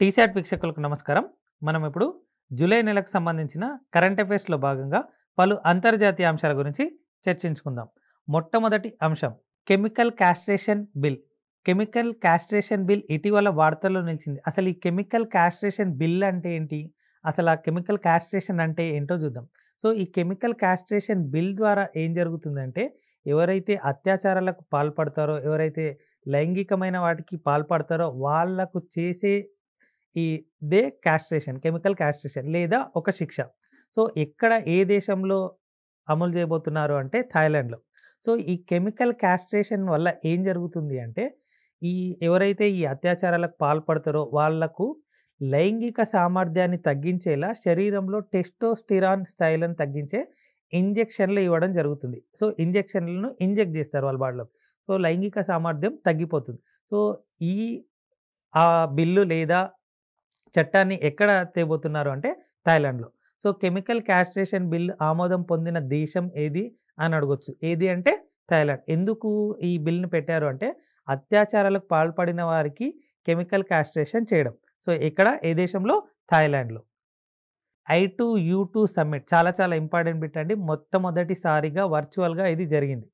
టీశాట్ వీక్షకులకు నమస్కారం మనం ఇప్పుడు జూలై నెలకు సంబంధించిన కరెంట్ అఫైర్స్లో భాగంగా పలు అంతర్జాతీయ అంశాల గురించి చర్చించుకుందాం మొట్టమొదటి అంశం chemical castration bill chemical castration bill ఇటీవల వార్తల్లో నిలిచింది అసలు ఈ కెమికల్ క్యాస్ట్రేషన్ బిల్ అంటే ఏంటి అసలు ఆ కెమికల్ క్యాస్ట్రేషన్ అంటే ఏంటో చూద్దాం సో ఈ కెమికల్ క్యాస్ట్రేషన్ బిల్ ద్వారా ఏం జరుగుతుందంటే ఎవరైతే అత్యాచారాలకు పాల్పడతారో ఎవరైతే లైంగికమైన వాటికి పాల్పడతారో వాళ్లకు చేసే ఈ దే క్యాస్ట్రేషన్ కెమికల్ క్యాస్ట్రేషన్ లేదా ఒక శిక్ష సో ఎక్కడ ఏ దేశంలో అమలు చేయబోతున్నారు అంటే థాయిలాండ్లో సో ఈ కెమికల్ క్యాస్ట్రేషన్ వల్ల ఏం జరుగుతుంది అంటే ఈ ఎవరైతే ఈ అత్యాచారాలకు పాల్పడతారో వాళ్లకు లైంగిక సామర్థ్యాన్ని తగ్గించేలా శరీరంలో టెస్టోస్టిరాన్ స్థాయిలను తగ్గించే ఇంజెక్షన్లు ఇవ్వడం జరుగుతుంది సో ఇంజెక్షన్లను ఇంజెక్ట్ చేస్తారు వాళ్ళ బాడీలో సో లైంగిక సామర్థ్యం తగ్గిపోతుంది సో ఈ ఆ బిల్లు లేదా చట్టాన్ని ఎక్కడ తేబోతున్నారు అంటే థాయిలాండ్లో సో కెమికల్ క్యాస్ట్రేషన్ బిల్ ఆమోదం పొందిన దేశం ఏది అని అడగొచ్చు ఏది అంటే థాయిలాండ్ ఎందుకు ఈ బిల్ని పెట్టారు అంటే అత్యాచారాలకు పాల్పడిన వారికి కెమికల్ క్యాస్ట్రేషన్ చేయడం సో ఇక్కడ ఏ దేశంలో థాయిలాండ్లో I two U two summit చాలా చాలా ఇంపార్టెంట్ బిట్ అండి మొట్టమొదటిసారిగా వర్చువల్గా ఇది జరిగింది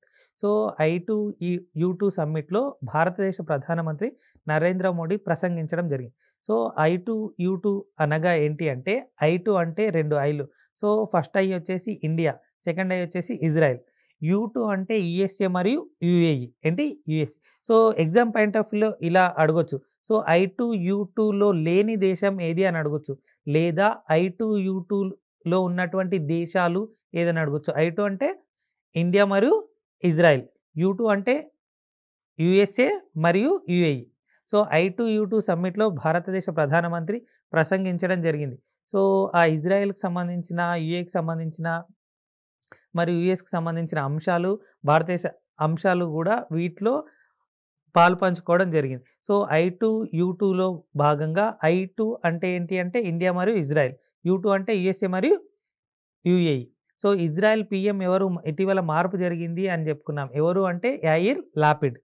సో ఐ టు ఈ యూ టు సమ్మిట్లో భారతదేశ ప్రధానమంత్రి నరేంద్ర మోడీ ప్రసంగించడం జరిగింది so I two U two అనగా ఏంటి అంటే ఐ టు అంటే రెండు ఐలు సో ఫస్ట్ ఐ వచ్చేసి ఇండియా సెకండ్ ఐ వచ్చేసి ఇజ్రాయెల్ యూ టు అంటే యుఎస్ఏ మరియు యుఏఈ ఏంటి US so exam point of వ్యూలో ఇలా అడగొచ్చు సో ఐ టు యూ టూలో లేని దేశం ఏది అని అడగొచ్చు లేదా ఐ టు యూ టూలో ఉన్నటువంటి దేశాలు ఏదని అడగొచ్చు ఐ టు అంటే ఇండియా మరియు ఇజ్రాయెల్ యూ టూ అంటే యుఎస్ఏ మరియు UAE so I two U two సమ్మిట్లో భారతదేశ ప్రధానమంత్రి ప్రసంగించడం జరిగింది సో ఆ ఇజ్రాయెల్కి సంబంధించిన యుఏకి సంబంధించిన మరియు యుఎస్కి సంబంధించిన అంశాలు భారతదేశ అంశాలు కూడా వీటిలో పాలు పంచుకోవడం జరిగింది సో ఐ టు యూ టూలో భాగంగా ఐ టూ అంటే ఏంటి అంటే ఇండియా మరియు ఇజ్రాయెల్ యూ టూ అంటే యుఎస్ఏ మరియు యుఏఈ సో ఇజ్రాయెల్ పిఎం ఎవరు ఇటీవల మార్పు జరిగింది అని చెప్పుకున్నాం ఎవరు అంటే యాయిర్ లాపిడ్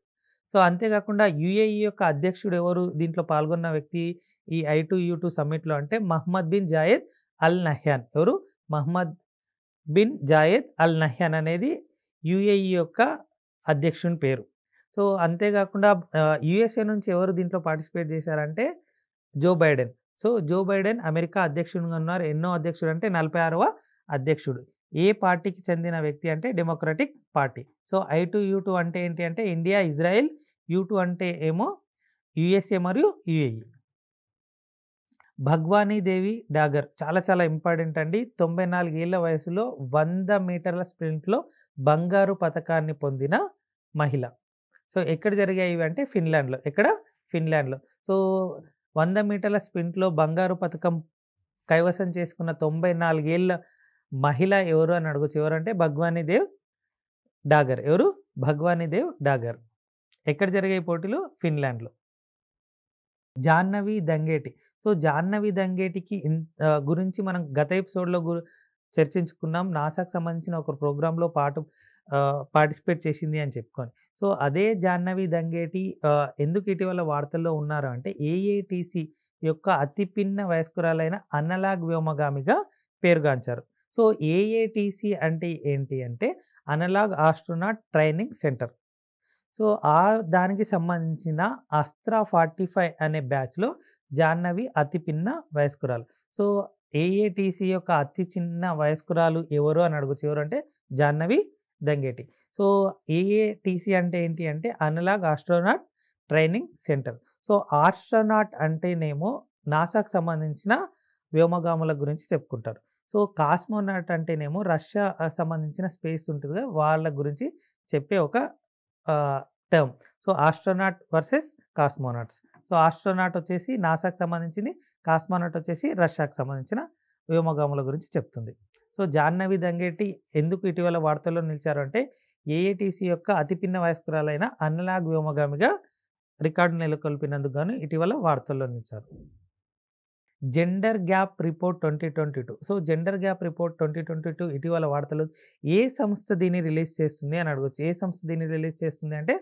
సో అంతేకాకుండా యుఏఈ యొక్క అధ్యక్షుడు ఎవరు దీంట్లో పాల్గొన్న వ్యక్తి ఈ ఐ టు యూ టు సమ్మిట్లో అంటే Mohammed bin Zayed Al Nahyan ఎవరు Mohammed bin Zayed Al Nahyan అనేది యుఏఈ యొక్క అధ్యక్షుని పేరు సో అంతేకాకుండా యుఎస్ఏ నుంచి ఎవరు దీంట్లో పార్టిసిపేట్ చేశారంటే Joe Biden so Joe Biden America అధ్యక్షుడుగా ఉన్నారు ఎన్నో అధ్యక్షుడు అంటే నలభై ఆరవ అధ్యక్షుడు ఏ పార్టీకి చెందిన వ్యక్తి అంటే Democratic party so I two U two అంటే ఏంటి అంటే ఇండియా ఇజ్రాయెల్ యూ టూ అంటే ఏమో యుఎస్ఏ మరియు యుఏఈ భగ్వానీ దేవి డాగర్ చాలా చాలా ఇంపార్టెంట్ అండి తొంభై నాలుగేళ్ల వయసులో వంద మీటర్ల స్ప్రింట్లో బంగారు పథకాన్ని పొందిన మహిళ సో ఎక్కడ జరిగాయి అంటే ఫిన్లాండ్లో ఎక్కడ ఫిన్లాండ్లో సో వంద మీటర్ల స్ప్రింట్లో బంగారు పథకం కైవసం చేసుకున్న తొంభై నాలుగేళ్ల మహిళ ఎవరు అని అడగచ్చు ఎవరంటే భగ్వానీ దేవ్ డాగర్ ఎవరు భగ్వానీ దేవ్ డాగర్ ఎక్కడ జరిగే పోటీలు ఫిన్లాండ్లో జాహ్నవి దంగేటి సో జాహ్నవి దంగేటికి గురించి మనం గత ఎపిసోడ్లో గు చర్చించుకున్నాం నాసాకు సంబంధించిన ఒక ప్రోగ్రాంలో పాటు పార్టిసిపేట్ చేసింది అని చెప్పుకొని సో అదే జాహ్నవి దంగేటి ఎందుకు ఇటీవల వార్తల్లో ఉన్నారు అంటే ఏఏటీసీ యొక్క అతిపిన్న వయస్కురాలైన అనలాగ్ వ్యోమగామిగా పేరుగాంచారు సో ఏఏటీసీ అంటే ఏంటి అంటే analog astronaut training centre so ఆ దానికి సంబంధించిన అస్త్రా ఫార్టీ ఫైవ్ అనే బ్యాచ్లో జాహ్నవి అతి పిన్న వయస్కురాలు సో ఏఏటీసీ యొక్క అతి చిన్న వయస్కురాలు ఎవరు అని అడగచ్చు ఎవరు అంటే జాహ్నవి దంగేటి సో ఏఏటీసీ అంటే ఏంటి అంటే analog astronaut training centre so astronaut అంటేనేమో నాసాకు సంబంధించిన వ్యోమగాముల గురించి చెప్పుకుంటారు సో కాస్మోనాట్ అంటేనేమో రష్యా సంబంధించిన స్పేస్ ఉంటుంది వాళ్ళ గురించి చెప్పే ఒక term so astronaut versus cosmonauts so astronaut వచ్చేసి నాసాకు సంబంధించింది కాస్మోనాట్ వచ్చేసి రష్యాకు సంబంధించిన వ్యోమగాముల గురించి చెప్తుంది సో జాహ్నవి దంగేటి ఎందుకు ఇటీవల వార్తల్లో నిలిచారు అంటే ఏఏటీసీ యొక్క అతిపిన్న వయస్కురాలైన అన్లాగ్ వ్యోమగామిగా రికార్డు నెలకొల్పినందుకు గాను ఇటీవల వార్తల్లో నిలిచారు gender gap report twenty twenty two so gender gap report twenty twenty two ఇటీవల వార్తలు ఏ సంస్థ దీన్ని రిలీజ్ చేస్తుంది అని అడగవచ్చు ఏ సంస్థ దీన్ని రిలీజ్ చేస్తుంది అంటే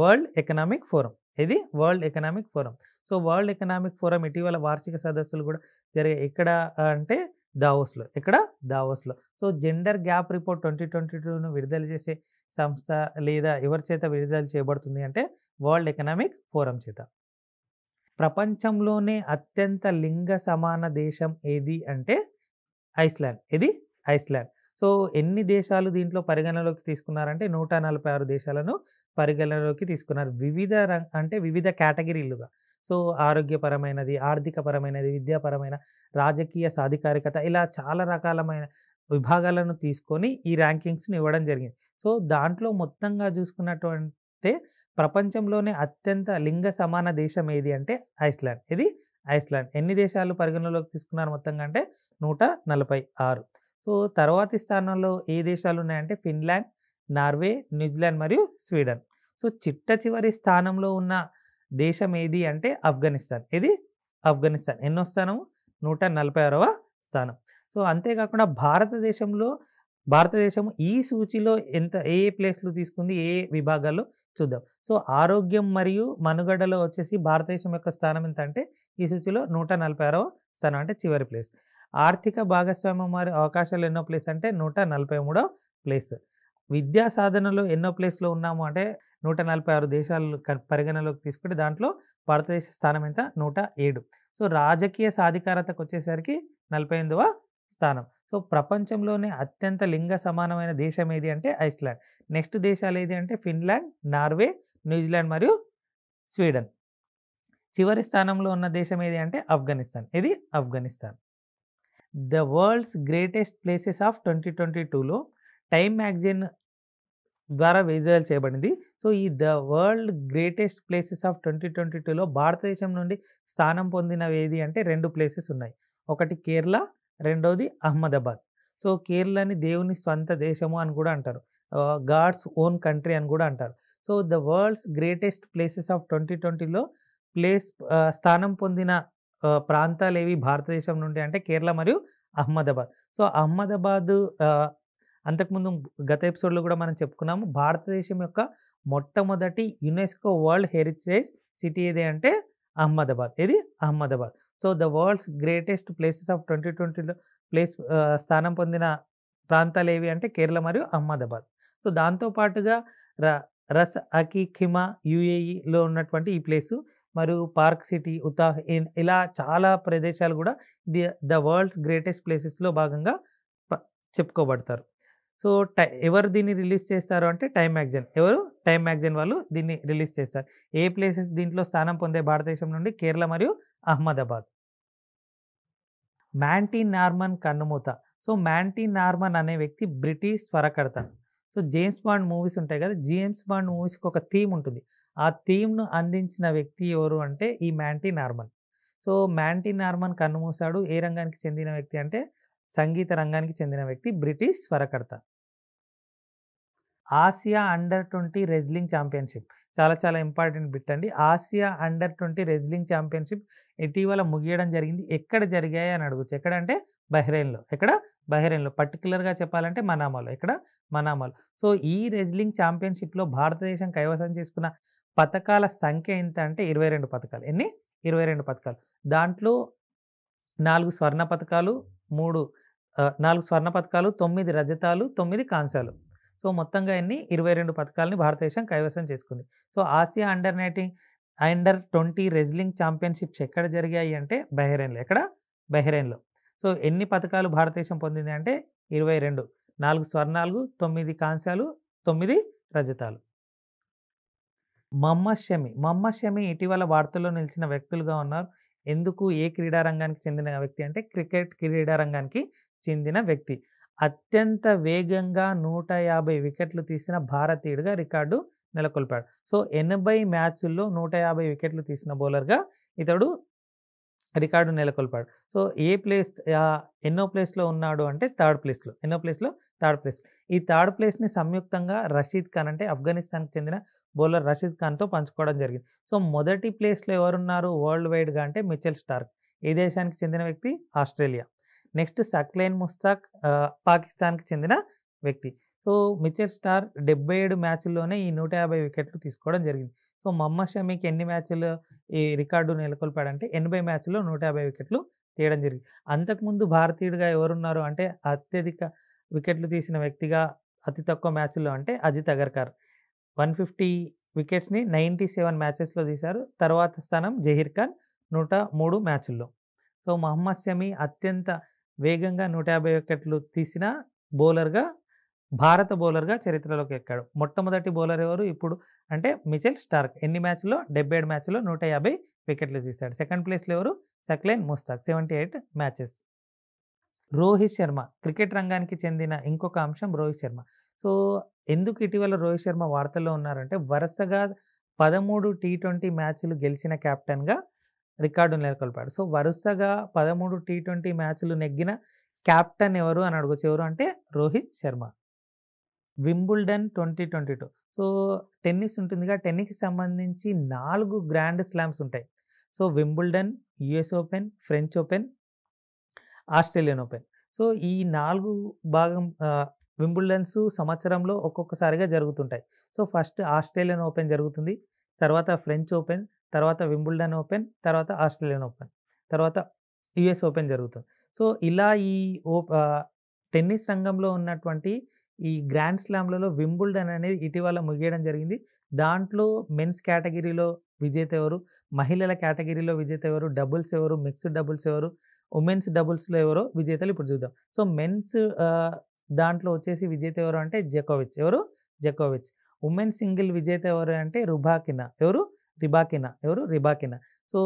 వరల్డ్ ఎకనామిక్ ఫోరం ఇది World Economic Forum so World Economic Forum ఇటీవల వార్షిక సదస్సులు కూడా జరిగే ఇక్కడ అంటే దావోస్లో ఇక్కడ దావోస్లో so gender gap report twenty twenty టూను విడుదల చేసే సంస్థ లేదా ఎవరి చేత విడుదల చేయబడుతుంది అంటే వరల్డ్ ఎకనామిక్ ఫోరం చేత ప్రపంచంలోనే అత్యంత లింగ సమాన దేశం ఏది అంటే ఐస్లాండ్ ఇది ఐస్లాండ్ సో ఎన్ని దేశాలు దీంట్లో పరిగణలోకి తీసుకున్నారంటే నూట నలభై ఆరు దేశాలను పరిగణలోకి తీసుకున్నారు వివిధ అంటే వివిధ కేటగిరీలుగా సో ఆరోగ్యపరమైనది ఆర్థికపరమైనది విద్యాపరమైన రాజకీయ సాధికారికత ఇలా చాలా రకాలమైన విభాగాలను తీసుకొని ఈ ర్యాంకింగ్స్ని ఇవ్వడం జరిగింది సో దాంట్లో మొత్తంగా చూసుకున్నటువంటి ప్రపంచంలోనే అత్యంత లింగ సమాన దేశం ఏది అంటే ఐస్లాండ్ ఇది ఐస్లాండ్ ఎన్ని దేశాలు పరిగణలోకి తీసుకున్నారు మొత్తంగా అంటే నూట నలభై ఆరు సో తర్వాతి స్థానంలో ఏ దేశాలు ఉన్నాయంటే ఫిన్లాండ్ నార్వే న్యూజిలాండ్ మరియు స్వీడన్ సో చిట్ట చివరి స్థానంలో ఉన్న దేశం ఏది అంటే ఆఫ్ఘనిస్తాన్ ఇది ఆఫ్ఘనిస్తాన్ ఎన్నో స్థానం నూట నలభై ఆరవ స్థానం సో అంతేకాకుండా భారతదేశంలో భారతదేశం ఈ సూచిలో ఎంత ఏ ప్లేస్లు తీసుకుంది ఏ విభాగాల్లో చూద్దాం సో ఆరోగ్యం మరియు మనుగడలో వచ్చేసి భారతదేశం యొక్క స్థానం ఎంత అంటే ఈ సూచిలో నూట నలభై ఆరవ స్థానం అంటే చివరి ప్లేస్ ఆర్థిక భాగస్వామ్యం మరియు అవకాశాలు ఎన్నో ప్లేస్ అంటే నూట నలభై మూడవ ప్లేస్ విద్యా సాధనలో ఎన్నో ప్లేస్లో ఉన్నాము అంటే నూట నలభై ఆరు దేశాలు పరిగణలోకి తీసుకుంటే దాంట్లో భారతదేశ స్థానం ఎంత నూట ఏడు సో రాజకీయ సాధికారతకు వచ్చేసరికి నలభై ఎనిమిదవ స్థానం సో ప్రపంచంలోనే అత్యంత లింగ సమానమైన దేశం ఏది అంటే ఐస్లాండ్ నెక్స్ట్ దేశాలు ఏది అంటే ఫిన్లాండ్ నార్వే న్యూజిలాండ్ మరియు స్వీడన్ చివరి స్థానంలో ఉన్న దేశం ఏది అంటే ఆఫ్ఘనిస్తాన్ ఇది Afghanistan the world's greatest places of twenty twenty టూలో టైమ్ మ్యాగజైన్ ద్వారా విడుదల చేయబడింది సో ఈ the world greatest places of twenty twenty టూలో భారతదేశం నుండి స్థానం పొందినవి ఏది అంటే రెండు ప్లేసెస్ ఉన్నాయి ఒకటి కేరళ రెండవది అహ్మదాబాద్ సో కేరళని దేవుని స్వంత దేశము అని కూడా అంటారు గాడ్స్ ఓన్ కంట్రీ అని కూడా అంటారు so the world's greatest places of twenty ట్వంటీలో ప్లేస్ స్థానం పొందిన ప్రాంతాలు ఏవి భారతదేశం నుండి అంటే కేరళ మరియు అహ్మదాబాద్ సో అహ్మదాబాద్ అంతకుముందు గత ఎపిసోడ్లో కూడా మనం చెప్పుకున్నాము భారతదేశం యొక్క మొట్టమొదటి యునెస్కో వరల్డ్ హెరిటేజ్ సిటీ ఏది అంటే అహ్మదాబాద్ ఇది Ahmedabad so the world's greatest places of twenty ట్వంటీలో ప్లేస్ స్థానం పొందిన ప్రాంతాలు ఏవి అంటే కేరళ మరియు అహ్మదాబాద్ సో దాంతోపాటుగా ర రస్ అకి ఖిమా యూఏఈలో ఉన్నటువంటి ఈ ప్లేసు మరియు పార్క్ సిటీ ఉతాహ్ ఇలా చాలా ప్రదేశాలు కూడా ది ద వరల్డ్స్ గ్రేటెస్ట్ ప్లేసెస్లో భాగంగా చెప్పుకోబడతారు సో టై ఎవరు దీన్ని రిలీజ్ చేస్తారు అంటే టైమ్ మ్యాగజైన్ ఎవరు టైమ్ మ్యాగజైన్ వాళ్ళు దీన్ని రిలీజ్ చేస్తారు ఏ ప్లేసెస్ దీంట్లో స్థానం పొందే భారతదేశం నుండి కేరళ మరియు అహ్మదాబాద్ మ్యాంటీ నార్మన్ కన్నుమూత సో మ్యాంటీ నార్మన్ అనే వ్యక్తి బ్రిటిష్ స్వరకర్త సో జేమ్స్ బాండ్ మూవీస్ ఉంటాయి కదా జేమ్స్ బాండ్ మూవీస్కి ఒక థీమ్ ఉంటుంది ఆ థీమ్ను అందించిన వ్యక్తి ఎవరు అంటే ఈ Monty Norman so Monty Norman కన్నుమూసాడు ఏ రంగానికి చెందిన వ్యక్తి అంటే సంగీత రంగానికి చెందిన వ్యక్తి బ్రిటిష్ స్వరకర్త ఆసియా అండర్ ట్వంటీ రెజ్లింగ్ ఛాంపియన్షిప్ చాలా చాలా ఇంపార్టెంట్ బిట్ అండి ఆసియా అండర్ ట్వంటీ రెజ్లింగ్ ఛాంపియన్షిప్ ఇటీవల ముగియడం జరిగింది ఎక్కడ జరిగాయి అని అడగచ్చు ఎక్కడ అంటే బహ్రెయిన్లో ఎక్కడ బహ్రెయిన్లో పర్టికులర్గా చెప్పాలంటే మనామాలో ఇక్కడ మనామాలో సో ఈ రెజ్లింగ్ ఛాంపియన్షిప్లో భారతదేశం కైవసం చేసుకున్న పథకాల సంఖ్య ఎంత అంటే ఇరవై రెండు పథకాలు ఎన్ని ఇరవై రెండు పథకాలు దాంట్లో నాలుగు స్వర్ణ పథకాలు మూడు నాలుగు స్వర్ణ పథకాలు తొమ్మిది రజతాలు తొమ్మిది కాంసాలు సో మొత్తంగా ఎన్ని ఇరవై రెండు పథకాలని భారతదేశం కైవసం చేసుకుంది సో ఆసియా under nineteen under twenty wrestling championships ఎక్కడ జరిగాయి అంటే బహ్రెయిన్లో ఎక్కడ బహ్రెయిన్లో సో ఎన్ని పథకాలు భారతదేశం పొందింది అంటే ఇరవై రెండు నాలుగు స్వర్ణాలు తొమ్మిది కాంస్యాలు తొమ్మిది రజతాలు మమ్మ షమి మమ్మ షమి ఇటీవల వార్తల్లో నిలిచిన వ్యక్తులుగా ఉన్నారు ఎందుకు ఏ క్రీడారంగానికి చెందిన వ్యక్తి అంటే క్రికెట్ క్రీడారంగానికి చెందిన వ్యక్తి అత్యంత వేగంగా నూట యాభై వికెట్లు తీసిన భారతీయుడిగా రికార్డు నెలకొల్పాడు సో ఎనభై మ్యాచ్ల్లో నూట యాభై వికెట్లు తీసిన బౌలర్గా ఇతడు రికార్డు నెలకొల్పాడు సో ఏ ప్లేస్ ఎన్నో ప్లేస్లో ఉన్నాడు అంటే థర్డ్ ప్లేస్లో ఎన్నో ప్లేస్లో థర్డ్ ప్లేస్ ఈ థర్డ్ ప్లేస్ని సంయుక్తంగా రషీద్ ఖాన్ అంటే ఆఫ్ఘనిస్తాన్కి చెందిన బౌలర్ రషీద్ ఖాన్తో పంచుకోవడం జరిగింది సో మొదటి ప్లేస్లో ఎవరున్నారు వరల్డ్ వైడ్గా అంటే మిచెల్ స్టార్క్ ఏ దేశానికి చెందిన వ్యక్తి ఆస్ట్రేలియా నెక్స్ట్ సక్లైన్ ముస్తాక్ పాకిస్తాన్కి చెందిన వ్యక్తి సో మిచెల్ స్టార్ డెబ్బై ఏడు మ్యాచ్ల్లోనే ఈ నూట యాభై వికెట్లు తీసుకోవడం జరిగింది సో మహమ్మద్ షమీకి ఎన్ని మ్యాచ్లు ఈ రికార్డు నెలకొల్పాడంటే ఎనభై మ్యాచ్లో నూట యాభై వికెట్లు తీయడం జరిగింది అంతకుముందు భారతీయుడిగా ఎవరున్నారు అంటే అత్యధిక వికెట్లు తీసిన వ్యక్తిగా అతి తక్కువ మ్యాచ్లో అంటే అజిత్ అగర్కర్ వన్ ఫిఫ్టీ వికెట్స్ని నైంటీ సెవెన్ మ్యాచెస్లో తీశారు తర్వాత స్థానం జహీర్ ఖాన్ నూట మూడు మ్యాచ్ల్లో సో మహమ్మద్ షమీ అత్యంత వేగంగా నూట యాభై వికెట్లు తీసిన బౌలర్గా భారత బౌలర్గా చరిత్రలోకి ఎక్కాడు మొట్టమొదటి బౌలర్ ఎవరు ఇప్పుడు అంటే మిచెల్ స్టార్క్ ఎన్ని మ్యాచ్లో డెబ్బై ఏడు మ్యాచ్లో నూట యాభై వికెట్లు తీశాడు సెకండ్ ప్లేస్లో ఎవరు Saqlain Mushtaq seventy eight matches Rohit Sharma cricket రంగానికి చెందిన ఇంకొక అంశం రోహిత్ శర్మ సో ఎందుకు ఇటీవల రోహిత్ శర్మ వార్తల్లో ఉన్నారంటే వరుసగా పదమూడు టీ ట్వంటీ మ్యాచ్లు గెలిచిన కెప్టెన్గా రికార్డు నెలకొల్పాడు సో వరుసగా పదమూడు టీ ట్వంటీ మ్యాచ్లు నెగ్గిన క్యాప్టెన్ ఎవరు అని అడగచ్చు ఎవరు అంటే Rohit Sharma Wimbledon twenty twenty two so tennis ఉంటుందిగా టెన్నిస్కి సంబంధించి నాలుగు గ్రాండ్ స్లామ్స్ ఉంటాయి so Wimbledon US Open French Open Australian Open so ఈ నాలుగు భాగం వింబుల్డన్స్ సంవత్సరంలో ఒక్కొక్కసారిగా జరుగుతుంటాయి సో ఫస్ట్ ఆస్ట్రేలియన్ ఓపెన్ జరుగుతుంది తర్వాత ఫ్రెంచ్ ఓపెన్ తర్వాత వింబుల్డన్ ఓపెన్ తర్వాత ఆస్ట్రేలియన్ ఓపెన్ తర్వాత యుఎస్ ఓపెన్ జరుగుతుంది సో ఇలా ఈ ఓ టెన్నిస్ రంగంలో ఉన్నటువంటి ఈ గ్రాండ్ స్లామ్లలో వింబుల్డన్ అనేది ఇటీవల ముగియడం జరిగింది దాంట్లో మెన్స్ కేటగిరీలో విజేత ఎవరు మహిళల కేటగిరీలో విజేత ఎవరు డబుల్స్ ఎవరు మిక్స్డ్ డబుల్స్ ఎవరు ఉమెన్స్ డబుల్స్లో ఎవరో విజేతలు ఇప్పుడు చూద్దాం సో మెన్స్ దాంట్లో వచ్చేసి విజేత ఎవరు అంటే జకోవిచ్ ఎవరు జకోవిచ్ ఉమెన్స్ సింగిల్ విజేత ఎవరు అంటే రుభాకినా ఎవరు రిబాకినా ఎవరు రిబాకినా సో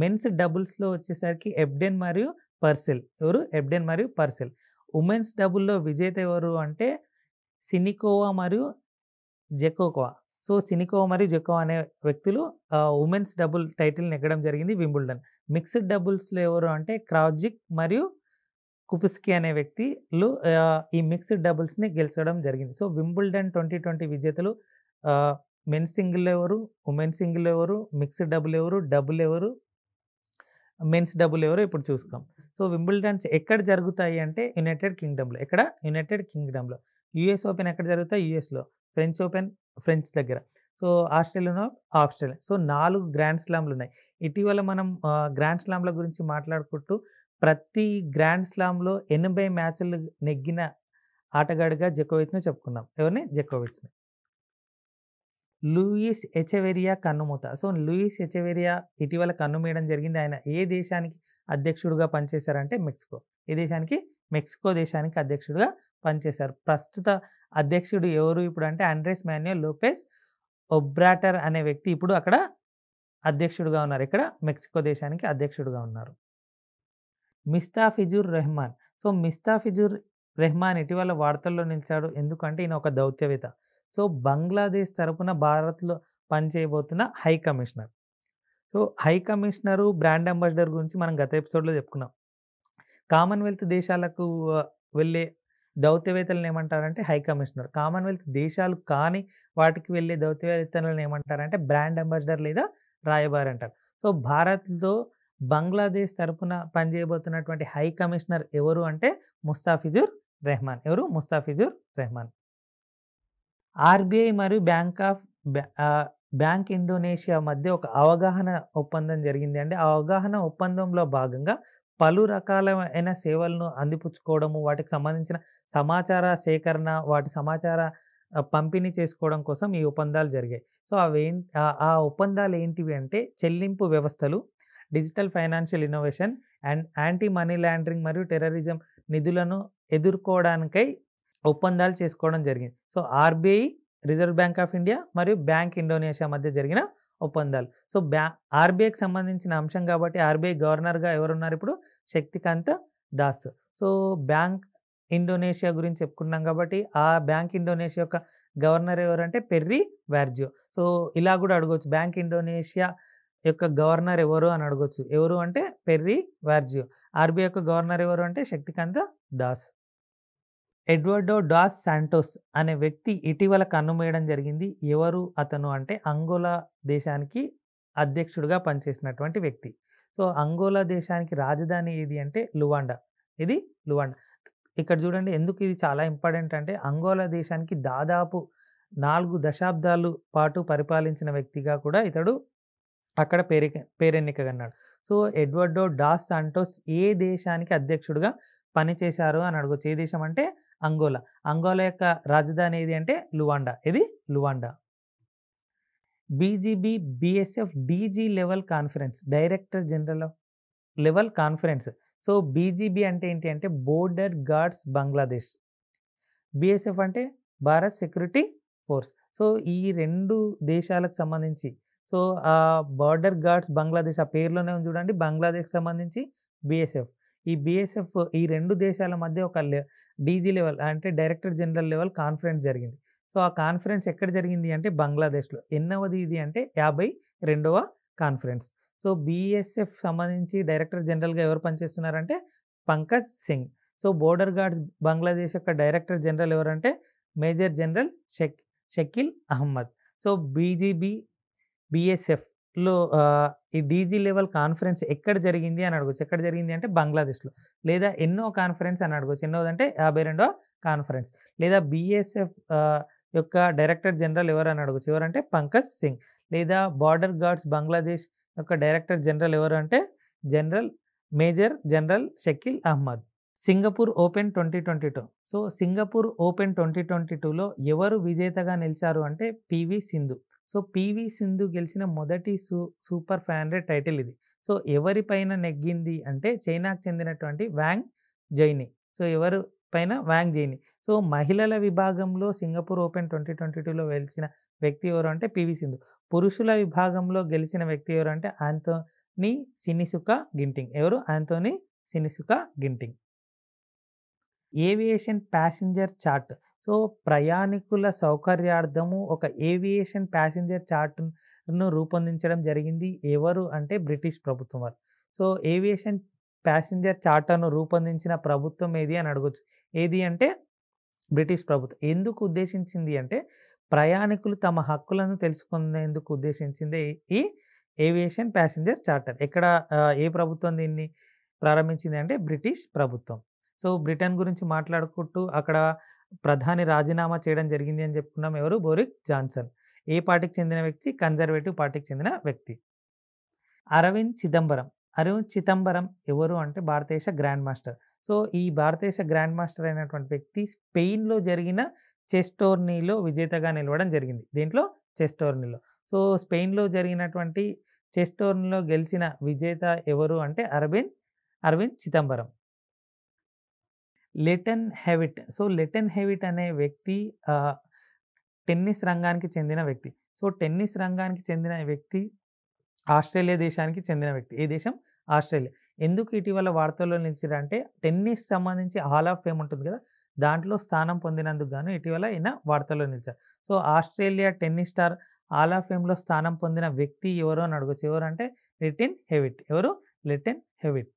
మెన్స్ డబుల్స్లో వచ్చేసరికి ఎబ్డెన్ మరియు పర్సిల్ ఎవరు ఎబ్డెన్ మరియు పర్సిల్ ఉమెన్స్ డబుల్లో విజేత ఎవరు అంటే సినికోవా మరియు జెకోకోవా సో సినికోవా మరియు జెకోవా అనే వ్యక్తులు ఉమెన్స్ డబుల్ టైటిల్ని ఎక్కడం జరిగింది వింబుల్డన్ మిక్స్డ్ డబుల్స్లో ఎవరు అంటే క్రాజిక్ మరియు కుపుస్కి అనే వ్యక్తిలు ఈ మిక్స్డ్ డబుల్స్ని గెలిచడం జరిగింది సో వింబుల్డన్ ట్వంటీ ట్వంటీ విజేతలు మెన్ సింగిల్ ఎవరు ఉమెన్ సింగిల్ ఎవరు మిక్స్డ్ డబుల్ ఎవరు డబుల్ ఎవరు మెన్స్ డబుల్ ఎవరు ఇప్పుడు చూసుకోం సో వింబుల్డన్స్ ఎక్కడ జరుగుతాయి అంటే యునైటెడ్ కింగ్డమ్లో ఎక్కడ యునైటెడ్ కింగ్డమ్లో యుఎస్ ఓపెన్ ఎక్కడ జరుగుతాయి యుఎస్లో ఫ్రెంచ్ ఓపెన్ ఫ్రెంచ్ దగ్గర సో ఆస్ట్రేలియన్ ఆస్ట్రేలియా సో నాలుగు గ్రాండ్ స్లామ్లు ఉన్నాయి ఇటీవల మనం గ్రాండ్ స్లామ్ల గురించి మాట్లాడుకుంటూ ప్రతి గ్రాండ్ స్లామ్లో ఎనభై మ్యాచ్లు నెగ్గిన ఆటగాడిగా జకోవిచ్ను చెప్పుకున్నాం ఎవరిని జకోవిచ్ని లూయిస్ ఎచెవెరియా కన్నుమూత సో లూయిస్ ఎచెవెరియా ఇటీవల కన్నుమీయడం జరిగింది ఆయన ఏ దేశానికి అధ్యక్షుడిగా పనిచేశారంటే మెక్సికో ఏ దేశానికి మెక్సికో దేశానికి అధ్యక్షుడిగా పనిచేశారు ప్రస్తుత అధ్యక్షుడు ఎవరు ఇప్పుడు అంటే ఆండ్రెస్ మాన్యుయల్ లోపెస్ ఒబ్రాటర్ అనే వ్యక్తి ఇప్పుడు అక్కడ అధ్యక్షుడుగా ఉన్నారు ఇక్కడ మెక్సికో దేశానికి అధ్యక్షుడుగా ఉన్నారు మిస్తాఫిజుర్ రెహమాన్ సో మిస్తాఫిజుర్ రెహమాన్ ఇటీవల వార్తల్లో నిలిచాడు ఎందుకంటే ఈయన ఒక దౌత్యవేత్త సో బంగ్లాదేశ్ తరపున భారత్లో పనిచేయబోతున్న high commissioner so high commissioner brand ambassador గురించి మనం గత ఎపిసోడ్లో చెప్పుకున్నాం కామన్వెల్త్ దేశాలకు వెళ్ళే దౌత్యవేత్తలను ఏమంటారంటే హై కమిషనర్ కామన్వెల్త్ దేశాలు కానీ వాటికి వెళ్ళే దౌత్యవేత్తలను ఏమంటారంటే బ్రాండ్ అంబాసిడర్ లేదా రాయబారి అంటారు సో భారత్లో బంగ్లాదేశ్ తరపున పనిచేయబోతున్నటువంటి హై కమిషనర్ ఎవరు అంటే ముస్తాఫిజుర్ రెహమాన్ ఎవరు ముస్తాఫిజుర్ రెహమాన్ ఆర్బీఐ మరియు బ్యాంక్ ఆఫ్ బ్యాంక్ ఇండోనేషియా మధ్య ఒక అవగాహన ఒప్పందం జరిగింది అండి ఆ అవగాహన ఒప్పందంలో భాగంగా పలు రకాలైన సేవలను అందిపుచ్చుకోవడము వాటికి సంబంధించిన సమాచార సేకరణ వాటి సమాచార పంపిణీ చేసుకోవడం కోసం ఈ ఒప్పందాలు జరిగాయి సో అవి ఆ ఒప్పందాలు ఏంటివి అంటే చెల్లింపు వ్యవస్థలు digital financial innovation and anti money laundering మరియు టెర్రరిజం నిధులను ఎదుర్కోవడానికై ఒప్పందాలు చేసుకోవడం జరిగింది so RBI Reserve Bank of India మరియు బ్యాంక్ ఇండోనేషియా మధ్య జరిగిన ఒప్పందాలు సో బ్యా ఆర్బీఐకి సంబంధించిన అంశం కాబట్టి ఆర్బీఐ గవర్నర్గా ఎవరున్నారు ఇప్పుడు Shaktikanta Das so bank Indonesia గురించి చెప్పుకున్నాం కాబట్టి ఆ బ్యాంక్ ఇండోనేషియా యొక్క గవర్నర్ ఎవరంటే పెర్రీ వ్యార్జియో సో ఇలా కూడా అడగవచ్చు బ్యాంక్ ఇండోనేషియా యొక్క గవర్నర్ ఎవరు అని అడగవచ్చు ఎవరు అంటే పెర్రీ వ్యార్జియో ఆర్బీఐ యొక్క గవర్నర్ ఎవరు అంటే Shaktikanta Das Eduardo dos Santos అనే వ్యక్తి ఇటీవల కన్నుమేయడం జరిగింది ఎవరు అతను అంటే అంగోలా దేశానికి అధ్యక్షుడిగా పనిచేసినటువంటి వ్యక్తి సో అంగోలా దేశానికి రాజధాని ఏది అంటే లువాండా ఇది లువాండా ఇక్కడ చూడండి ఎందుకు ఇది చాలా ఇంపార్టెంట్ అంటే అంగోలా దేశానికి దాదాపు నాలుగు దశాబ్దాలు పాటు పరిపాలించిన వ్యక్తిగా కూడా ఇతడు అక్కడ పేరిక పేరెన్నికగన్నాడు సో ఎడ్వర్డో డాస్ సాంటోస్ ఏ దేశానికి అధ్యక్షుడిగా పనిచేశారు అని అడగొచ్చు ఏ దేశం అంటే అంగోలా అంగోలా యొక్క రాజధాని ఏది అంటే లువాండా ఇది Luanda BGB BSF DG level conference director general level conference so BGB అంటే ఏంటి అంటే బోర్డర్ గార్డ్స్ బంగ్లాదేశ్ బిఎస్ఎఫ్ అంటే భారత్ సెక్యూరిటీ ఫోర్స్ సో ఈ రెండు దేశాలకు సంబంధించి సో ఆ బార్డర్ గార్డ్స్ బంగ్లాదేశ్ ఆ పేర్లోనే చూడండి బంగ్లాదేశ్కి సంబంధించి బీఎస్ఎఫ్ ఈ బీఎస్ఎఫ్ ఈ రెండు దేశాల మధ్య ఒక డీజీ లెవెల్ అంటే డైరెక్టర్ జనరల్ లెవెల్ కాన్ఫరెన్స్ జరిగింది సో ఆ కాన్ఫరెన్స్ ఎక్కడ జరిగింది అంటే బంగ్లాదేశ్లో ఎన్నవది ఇది అంటే యాభై రెండవ కాన్ఫరెన్స్ సో బీఎస్ఎఫ్ సంబంధించి డైరెక్టర్ జనరల్గా ఎవరు పనిచేస్తున్నారంటే Pankaj Singh so border guards Bangladesh యొక్క డైరెక్టర్ జనరల్ ఎవరంటే major general Shak Shakeel Ahmed so BGB BSF లో ఈ డీజీ లెవెల్ కాన్ఫరెన్స్ ఎక్కడ జరిగింది అని అడగచ్చు ఎక్కడ జరిగింది అంటే బంగ్లాదేశ్లో లేదా ఎన్నో కాన్ఫరెన్స్ అని అడగచ్చు అంటే యాభై రెండో కాన్ఫరెన్స్ లేదా బీఎస్ఎఫ్ యొక్క డైరెక్టర్ జనరల్ ఎవరు అని అడగచ్చు ఎవరంటే పంకజ్ సింగ్ లేదా బార్డర్ గార్డ్స్ బంగ్లాదేశ్ యొక్క డైరెక్టర్ జనరల్ ఎవరు అంటే general major general Shakeel Ahmed Singapore Open twenty twenty two so Singapore Open twenty twenty టూలో ఎవరు విజేతగా నిలిచారు అంటే PV Sindhu so PV Sindhu గెలిచిన మొదటి సూ సూపర్ ఫైవ్ హండ్రెడ్ టైటిల్ ఇది సో ఎవరిపైన నెగ్గింది అంటే చైనాకు చెందినటువంటి వ్యాంగ్ జైని సో ఎవరు పైన వ్యాంగ్ జైని సో మహిళల విభాగంలో సింగపూర్ ఓపెన్ ట్వంటీ ట్వంటీ టూలో గెలిచిన వ్యక్తి ఎవరు అంటే పివి సింధు పురుషుల విభాగంలో గెలిచిన వ్యక్తి ఎవరు అంటే ఆంతోనీ సినిసుక గింటింగ్ ఎవరు Anthony Sinisuka Ginting aviation passenger charter so ప్రయాణికుల సౌకర్యార్థము ఒక ఏవియేషన్ ప్యాసింజర్ చార్ట్ను రూపొందించడం జరిగింది ఎవరు అంటే బ్రిటిష్ ప్రభుత్వం వారు సో ఏవియేషన్ ప్యాసింజర్ చార్టర్ను రూపొందించిన ప్రభుత్వం ఏది అని అడగచ్చు ఏది అంటే బ్రిటిష్ ప్రభుత్వం ఎందుకు ఉద్దేశించింది అంటే ప్రయాణికులు తమ హక్కులను తెలుసుకునేందుకు ఉద్దేశించింది ఈ ఏవియేషన్ ప్యాసింజర్ చార్టర్ ఎక్కడ ఏ ప్రభుత్వం దీన్ని ప్రారంభించింది అంటే బ్రిటిష్ ప్రభుత్వం సో బ్రిటన్ గురించి మాట్లాడుకుంటూ అక్కడ ప్రధాని రాజీనామా చేయడం జరిగింది అని చెప్పుకున్నాం ఎవరు బోరిక్ జాన్సన్ ఏ పార్టీకి చెందిన వ్యక్తి కన్జర్వేటివ్ పార్టీకి చెందిన వ్యక్తి అరవింద్ చిదంబరం అరవింద్ చిదంబరం ఎవరు అంటే భారతదేశ గ్రాండ్ మాస్టర్ సో ఈ భారతదేశ గ్రాండ్ మాస్టర్ అయినటువంటి వ్యక్తి స్పెయిన్లో జరిగిన చెస్ టోర్నీలో విజేతగా నిలవడం జరిగింది దీంట్లో చెస్ టోర్నీలో సో స్పెయిన్లో జరిగినటువంటి చెస్ టోర్నీలో గెలిచిన విజేత ఎవరు అంటే Aravind Aravind Chidambaram Lleyton Hewitt so Lleyton Hewitt అనే వ్యక్తి టెన్నిస్ రంగానికి చెందిన వ్యక్తి సో టెన్నిస్ రంగానికి చెందిన వ్యక్తి ఆస్ట్రేలియా దేశానికి చెందిన వ్యక్తి ఏ దేశం ఆస్ట్రేలియా ఎందుకు ఇటీవల వార్తల్లో నిలిచిరంటే టెన్నిస్ సంబంధించి హాల్ ఆఫ్ ఫేమ్ ఉంటుంది కదా దాంట్లో స్థానం పొందినందుకు గాను ఇటీవల ఈయన వార్తల్లో నిలిచారు so Australia tennis star hall of ఫేమ్లో స్థానం పొందిన వ్యక్తి ఎవరో అని అడగచ్చు ఎవరు అంటే లిటిన్ హెవిట్ ఎవరు Lleyton Hewitt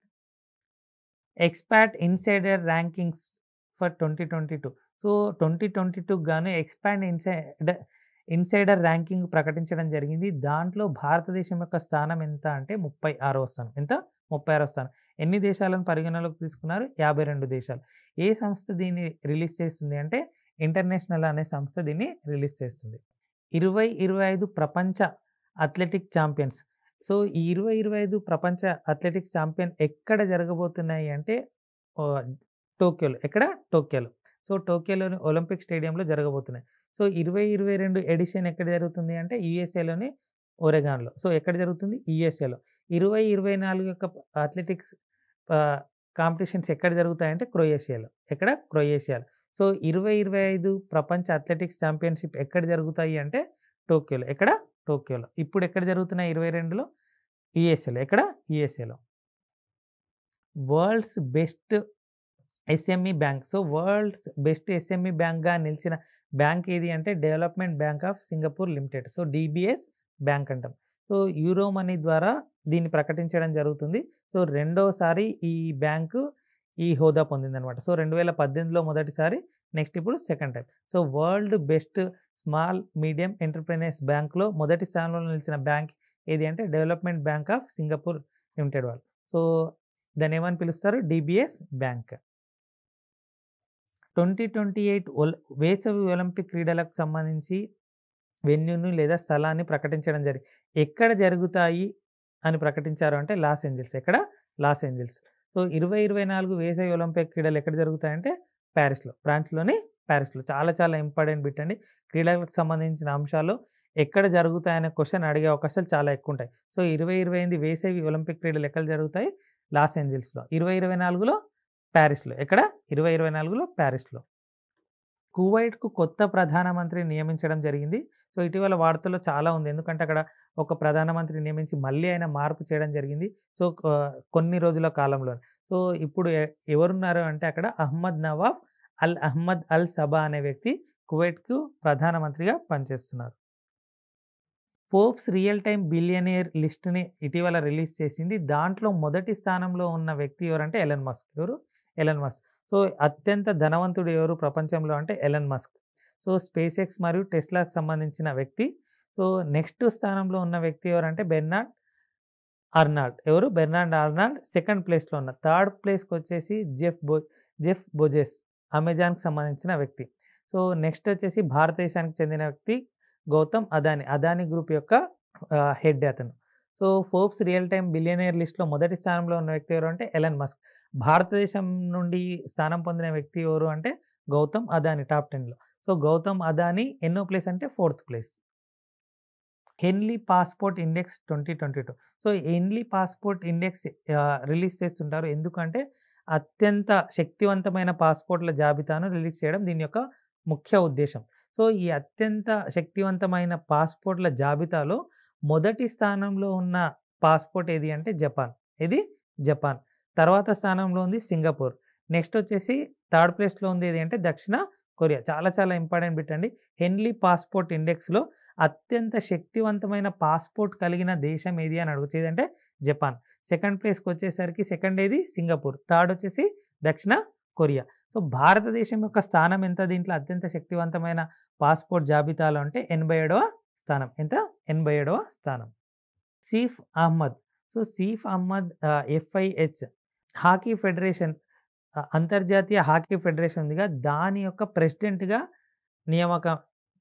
expat insider rankings for twenty twenty two so twenty twenty two గాను ఎక్స్పాండ్ ఇన్సైడ్ ఇన్సైడర్ ర్యాంకింగ్ ప్రకటించడం జరిగింది దాంట్లో భారతదేశం యొక్క స్థానం ఎంత అంటే ముప్పై ఆరో స్థానం ఎంత ముప్పై ఆరో స్థానం ఎన్ని దేశాలను పరిగణలోకి తీసుకున్నారు యాభై రెండు దేశాలు ఏ సంస్థ దీన్ని రిలీజ్ చేస్తుంది అంటే ఇంటర్నేషనల్ అనే సంస్థ దీన్ని రిలీజ్ చేస్తుంది ఇరవై ఇరవై ఐదు ప్రపంచ అథ్లెటిక్ ఛాంపియన్స్ సో ఈ ఇరవై ఇరవై ఐదు ప్రపంచ అథ్లెటిక్స్ ఛాంపియన్ ఎక్కడ జరగబోతున్నాయి అంటే టోక్యోలో ఎక్కడ టోక్యోలో సో టోక్యోలోని ఒలింపిక్ స్టేడియంలో జరగబోతున్నాయి సో ఇరవై ఇరవై రెండు ఎడిషన్ ఎక్కడ జరుగుతుంది అంటే యుఎస్ఏలోని ఒరెగాన్లో సో ఎక్కడ జరుగుతుంది యుఎస్ఏలో ఇరవై ఇరవై నాలుగు యొక్క అథ్లెటిక్స్ కాంపిటీషన్స్ ఎక్కడ జరుగుతాయంటే క్రొయేషియాలో ఎక్కడ క్రొయేషియాలో సో ఇరవై ఇరవై ఐదు ప్రపంచ అథ్లెటిక్స్ ఛాంపియన్షిప్ ఎక్కడ జరుగుతాయి అంటే టోక్యోలో ఎక్కడ టోక్యోలో ఇప్పుడు ఎక్కడ జరుగుతున్నాయి ఇరవై రెండులో యుఎస్ఏలో ఎక్కడ యుఎస్ఏలో world's best SME bank so world's best SME బ్యాంక్గా నిలిచిన బ్యాంక్ ఏది అంటే development bank of Singapore limited so DBS bank అంటాం సో యూరో మనీ ద్వారా దీన్ని ప్రకటించడం జరుగుతుంది సో రెండోసారి ఈ బ్యాంకు ఈ హోదా పొందిందనమాట సో రెండు వేల పద్దెనిమిదిలో మొదటిసారి నెక్స్ట్ ఇప్పుడు second type so world best small medium entrepreneurs బ్యాంక్లో మొదటి స్థానంలో నిలిచిన బ్యాంక్ ఏది అంటే development bank of Singapore limited వాళ్ళు సో దాన్ని ఏమని పిలుస్తారు DBS bank twenty twenty eight వేసవి ఒలింపిక్ క్రీడలకు సంబంధించి వెన్యూను లేదా స్థలాన్ని ప్రకటించడం జరిగింది ఎక్కడ జరుగుతాయి అని ప్రకటించారు అంటే లాస్ ఏంజల్స్ ఎక్కడ లాస్ ఏంజల్స్ సో ఇరవై ఇరవై నాలుగు వేసవి ఒలింపిక్ క్రీడలు ఎక్కడ జరుగుతాయంటే ప్యారిస్లో ఫ్రాన్స్లోని ప్యారిస్లో చాలా చాలా ఇంపార్టెంట్ బిట్ అండి క్రీడలకు సంబంధించిన అంశాలు ఎక్కడ జరుగుతాయనే క్వశ్చన్ అడిగే అవకాశాలు చాలా ఎక్కువ ఉంటాయి సో ఇరవై ఇరవై ఎనిమిది వేసేవి ఒలింపిక్ క్రీడలు ఎక్కడ జరుగుతాయి లాస్ ఏంజల్స్లో ఇరవై ఇరవై నాలుగులో ప్యారిస్లో ఎక్కడ ఇరవై ఇరవై నాలుగులో ప్యారిస్లో కువైట్కు కొత్త ప్రధానమంత్రి నియమించడం జరిగింది సో ఇటీవల వార్తల్లో చాలా ఉంది ఎందుకంటే అక్కడ ఒక ప్రధానమంత్రి నియమించి మళ్ళీ ఆయన మార్పు చేయడం జరిగింది సో కొన్ని రోజుల కాలంలో సో ఇప్పుడు ఎవరున్నారు అంటే అక్కడ Ahmad Nawaf Al Ahmad Al Sabah అనే వ్యక్తి కువైట్కు ప్రధానమంత్రిగా పనిచేస్తున్నారు ఫోర్బ్స్ రియల్ టైమ్ బిలియనియర్ లిస్ట్ని ఇటీవల రిలీజ్ చేసింది దాంట్లో మొదటి స్థానంలో ఉన్న వ్యక్తి ఎవరంటే ఎలన్ మస్క్ ఎవరు ఎలన్ మస్క్ సో అత్యంత ధనవంతుడు ఎవరు ప్రపంచంలో అంటే Elon Musk so SpaceX మరియు టెస్లాకు సంబంధించిన వ్యక్తి సో నెక్స్ట్ స్థానంలో ఉన్న వ్యక్తి ఎవరంటే బెర్నార్డ్ అర్నాల్డ్ ఎవరు బెర్నాండ్ అర్నాల్డ్ సెకండ్ ప్లేస్లో ఉన్న థర్డ్ ప్లేస్కి వచ్చేసి జెఫ్ బో జెఫ్ బోజెస్ అమెజాన్కి సంబంధించిన వ్యక్తి సో నెక్స్ట్ వచ్చేసి భారతదేశానికి చెందిన వ్యక్తి గౌతమ్ అదాని అదాని గ్రూప్ యొక్క హెడ్ అతను so Forbes real time billionaire లిస్ట్లో మొదటి స్థానంలో ఉన్న వ్యక్తి ఎవరు అంటే ఎలన్ మస్క్ భారతదేశం నుండి స్థానం పొందిన వ్యక్తి ఎవరు అంటే గౌతమ్ అదాని టాప్ టెన్లో సో గౌతమ్ అదాని ఎన్నో ప్లేస్ అంటే fourth place Henley passport index twenty twenty two so Henley passport index release చేస్తుంటారు ఎందుకంటే అత్యంత శక్తివంతమైన పాస్పోర్ట్ల జాబితాను రిలీజ్ చేయడం దీని యొక్క ముఖ్య ఉద్దేశం సో ఈ అత్యంత శక్తివంతమైన పాస్పోర్ట్ల జాబితాలో మొదటి స్థానంలో ఉన్న పాస్పోర్ట్ ఏది అంటే జపాన్ ఇది జపాన్ తర్వాత స్థానంలో ఉంది సింగపూర్ నెక్స్ట్ వచ్చేసి థర్డ్ ప్లేస్లో ఉంది ఏది అంటే దక్షిణ కొరియా చాలా చాలా ఇంపార్టెంట్ పెట్టండి హెన్లీ పాస్పోర్ట్ ఇండెక్స్లో అత్యంత శక్తివంతమైన పాస్పోర్ట్ కలిగిన దేశం ఏది అని అడుగుతుంది అంటే జపాన్ సెకండ్ ప్లేస్కి వచ్చేసరికి సెకండ్ ఏది సింగపూర్ థర్డ్ వచ్చేసి దక్షిణ కొరియా సో భారతదేశం యొక్క స్థానం ఎంత దీంట్లో అత్యంత శక్తివంతమైన పాస్పోర్ట్ జాబితాలో అంటే ఎనభై ఏడవ స్థానం ఎంత ఎనభై ఏడవ స్థానం Saif Ahmad so Saif Ahmad FIH hockey federation అంతర్జాతీయ హాకీ ఫెడరేషన్ ఉందిగా దాని యొక్క ప్రెసిడెంట్గా నియామక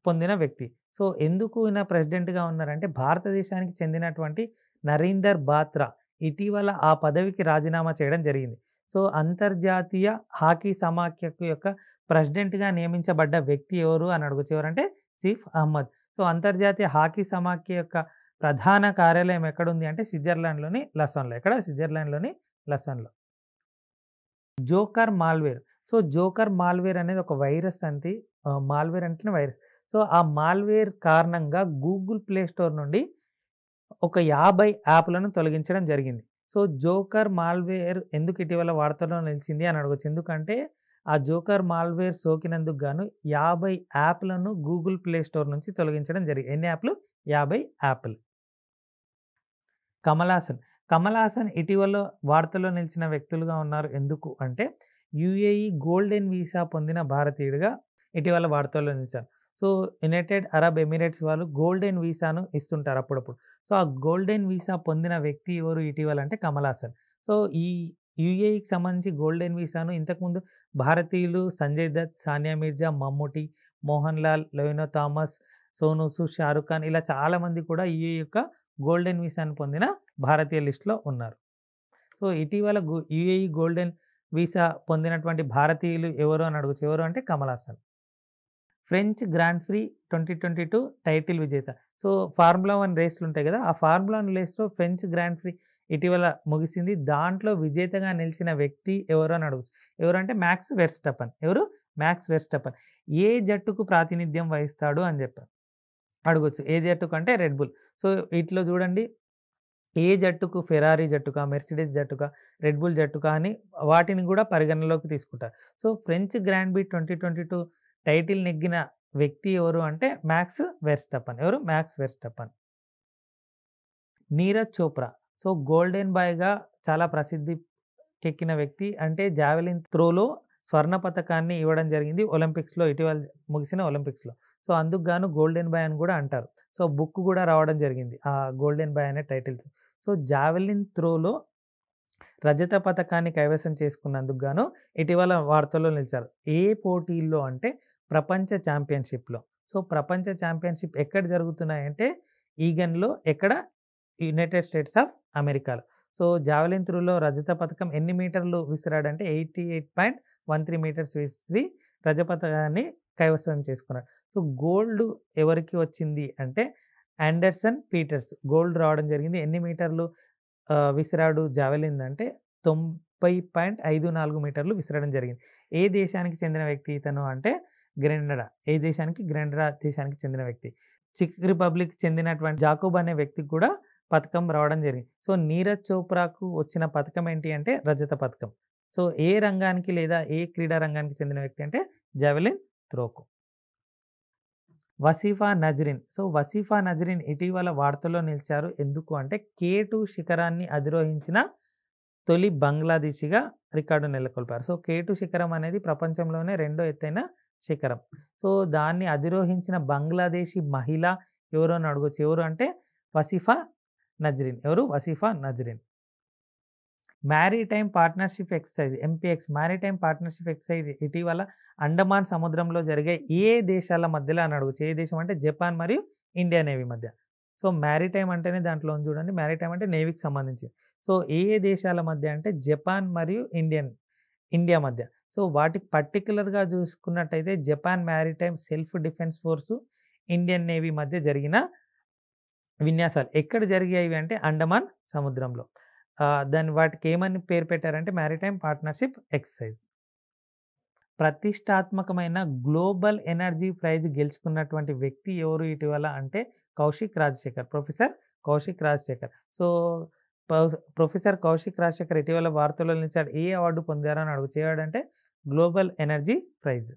పొందిన వ్యక్తి సో ఎందుకు ఈయన ప్రెసిడెంట్గా ఉన్నారంటే భారతదేశానికి చెందినటువంటి నరీందర్ బాత్రా ఇటీవల ఆ పదవికి రాజీనామా చేయడం జరిగింది సో అంతర్జాతీయ హాకీ సమాఖ్య యొక్క ప్రెసిడెంట్గా నియమించబడ్డ వ్యక్తి ఎవరు అని అడుగుచేవారంటే చీఫ్ అహ్మద్ సో అంతర్జాతీయ హాకీ సమాఖ్య యొక్క ప్రధాన కార్యాలయం ఎక్కడుంది అంటే స్విట్జర్లాండ్లోని లసన్లో ఎక్కడ స్విట్జర్లాండ్లోని లసన్లో joker malware so joker malware అనేది ఒక వైరస్ అంటే మాల్వేర్ అంటే వైరస్ సో ఆ మాల్వేర్ కారణంగా గూగుల్ ప్లే స్టోర్ నుండి ఒక యాభై యాప్లను తొలగించడం జరిగింది సో జోకర్ మాల్వేర్ ఎందుకు ఇటీవల వార్తల్లో నిలిచింది అని అడగచ్చు ఎందుకంటే ఆ జోకర్ మాల్వేర్ సోకినందుకు గాను యాభై యాప్లను గూగుల్ ప్లే స్టోర్ నుంచి తొలగించడం జరిగింది ఎన్ని యాప్లు యాభై యాప్లు కమలాసన్ కమల్ హాసన్ ఇటీవల వార్తల్లో నిలిచిన వ్యక్తులుగా ఉన్నారు ఎందుకు అంటే యుఏఈ గోల్డెన్ వీసా పొందిన భారతీయుడిగా ఇటీవల వార్తల్లో నిలిచారు సో యునైటెడ్ అరబ్ ఎమిరేట్స్ వాళ్ళు గోల్డెన్ వీసాను ఇస్తుంటారు అప్పుడప్పుడు సో ఆ గోల్డెన్ వీసా పొందిన వ్యక్తి ఎవరు ఇటీవల అంటే కమల్ హాసన్ సో ఈ యుఏఈకి సంబంధించి గోల్డెన్ వీసాను ఇంతకుముందు భారతీయులు సంజయ్ దత్ సానియా మీర్జా మమ్ముటి మోహన్ లాల్ లోయినో థామస్ సోనూసు షారుఖ్ ఖాన్ ఇలా చాలామంది కూడా యుఏఈ యొక్క గోల్డెన్ వీసాను పొందిన భారతీయ లిస్టులో ఉన్నారు సో ఇటీవల యుఏఈ గోల్డెన్ వీసా పొందినటువంటి భారతీయులు ఎవరు అని అడుగుచు ఎవరు అంటే Kamal Haasan French Grand Prix twenty twenty two title విజేత సో ఫార్ములా వన్ రేస్లు ఉంటాయి కదా ఆ ఫార్ములా వన్ రేస్లో ఫ్రెంచ్ గ్రాండ్ ఫ్రీ ఇటీవల ముగిసింది దాంట్లో విజేతగా నిలిచిన వ్యక్తి ఎవరు అని ఎవరు ఎవరంటే మ్యాక్స్ వెర్స్టపన్ ఎవరు మ్యాక్స్ వెర్స్టపన్ ఏ జట్టుకు ప్రాతినిధ్యం వహిస్తాడు అని చెప్పారు అడగొచ్చు ఏ జట్టుకు అంటే రెడ్ బుల్ సో వీటిలో చూడండి ఏ జట్టుకు ఫెరారీ జట్టుక మెర్సిడీస్ జట్టుక రెడ్ బుల్ జట్టుక అని వాటిని కూడా పరిగణలోకి తీసుకుంటారు సో ఫ్రెంచ్ గ్రాండ్ బీ ట్వంటీ ట్వంటీ టూ టైటిల్ నెగ్గిన వ్యక్తి ఎవరు అంటే మ్యాక్స్ వెర్స్టప్పన్ ఎవరు Max Verstappen Neeraj Chopra so golden బాయ్గా చాలా ప్రసిద్ధి కెక్కిన వ్యక్తి అంటే జావెలిన్ త్రోలో స్వర్ణ పథకాన్ని ఇవ్వడం జరిగింది ఒలింపిక్స్లో ఇటీవల ముగిసిన ఒలింపిక్స్లో సో అందుకు గాను గోల్డెన్ బాయ్ అని కూడా అంటారు సో బుక్ కూడా రావడం జరిగింది ఆ గోల్డెన్ బాయ్ అనే టైటిల్తో సో జావెలిన్ త్రోలో రజత పథకాన్ని కైవసం చేసుకున్నందుకు గాను ఇటీవల వార్తల్లో నిలిచారు ఏ పోటీల్లో అంటే ప్రపంచ ఛాంపియన్షిప్లో సో ప్రపంచ ఛాంపియన్షిప్ ఎక్కడ జరుగుతున్నాయంటే ఈగన్లో ఎక్కడ యునైటెడ్ స్టేట్స్ ఆఫ్ అమెరికాలో సో జావెలిన్ త్రోలో రజత పథకం ఎన్ని మీటర్లు విసిరాడంటే eighty eight point one three metres విసిరి రజపథకాన్ని కైవసం చేసుకున్నాడు సో గోల్డ్ ఎవరికి వచ్చింది అంటే ఆండర్సన్ పీటర్స్ గోల్డ్ రావడం జరిగింది ఎన్ని మీటర్లు విసిరాడు జావెలిన్ అంటే తొంభై పాయింట్ ఐదు నాలుగు మీటర్లు విసిరడం జరిగింది ఏ దేశానికి చెందిన వ్యక్తి ఇతను అంటే గ్రెండడా ఏ దేశానికి గ్రెండడా దేశానికి చెందిన వ్యక్తి చిక్ రిపబ్లిక్ చెందినటువంటి జాకూబ్ అనే వ్యక్తికి కూడా పథకం రావడం జరిగింది సో నీరజ్ చోప్రాకు వచ్చిన పథకం ఏంటి అంటే రజత పథకం సో ఏ రంగానికి లేదా ఏ క్రీడా రంగానికి చెందిన వ్యక్తి అంటే జావెలిన్ త్రోకు వసీఫా నజరిన్ సో వసీఫా నజరిన్ ఇటీవల వార్తలో నిలిచారు ఎందుకు అంటే కే శిఖరాన్ని అధిరోహించిన తొలి బంగ్లాదేశీగా రికార్డు నెలకొల్పారు సో కే శిఖరం అనేది ప్రపంచంలోనే రెండో ఎత్తైన శిఖరం సో దాన్ని అధిరోహించిన బంగ్లాదేశీ మహిళ ఎవరో అని అడగచ్చు ఎవరు అంటే వసీఫా నజరిన్ ఎవరు Wasifa Nazreen maritime partnership exercise MPX maritime partnership exercise ఇటీవల అండమాన్ సముద్రంలో జరిగే ఏ దేశాల మధ్యలో అని అడుగుచే ఏ దేశం అంటే జపాన్ మరియు ఇండియా నేవీ మధ్య సో మ్యారీటైమ్ అంటేనే దాంట్లో చూడండి మ్యారీటైమ్ అంటే నేవీకి సంబంధించి సో ఏ దేశాల మధ్య అంటే జపాన్ మరియు ఇండియన్ ఇండియా మధ్య సో వాటికి పర్టికులర్గా చూసుకున్నట్టయితే Japan maritime self defence force Indian navy మధ్య జరిగిన విన్యాసాలు ఎక్కడ జరిగాయి అంటే అండమాన్ సముద్రంలో దాని వాటికి ఏమని పేరు పెట్టారంటే మ్యారిటైమ్ పార్ట్నర్షిప్ ఎక్సైజ్ ప్రతిష్టాత్మకమైన గ్లోబల్ ఎనర్జీ ప్రైజ్ గెలుచుకున్నటువంటి వ్యక్తి ఎవరు ఇటీవల అంటే Kaushik Rajasekhar professor Kaushik Rajasekhar so professor Kaushik Rajasekhar ఇటీవల వార్తల్లో నుంచి ఏ అవార్డు పొందారని అడుగు చేయడంటే గ్లోబల్ ఎనర్జీ ప్రైజ్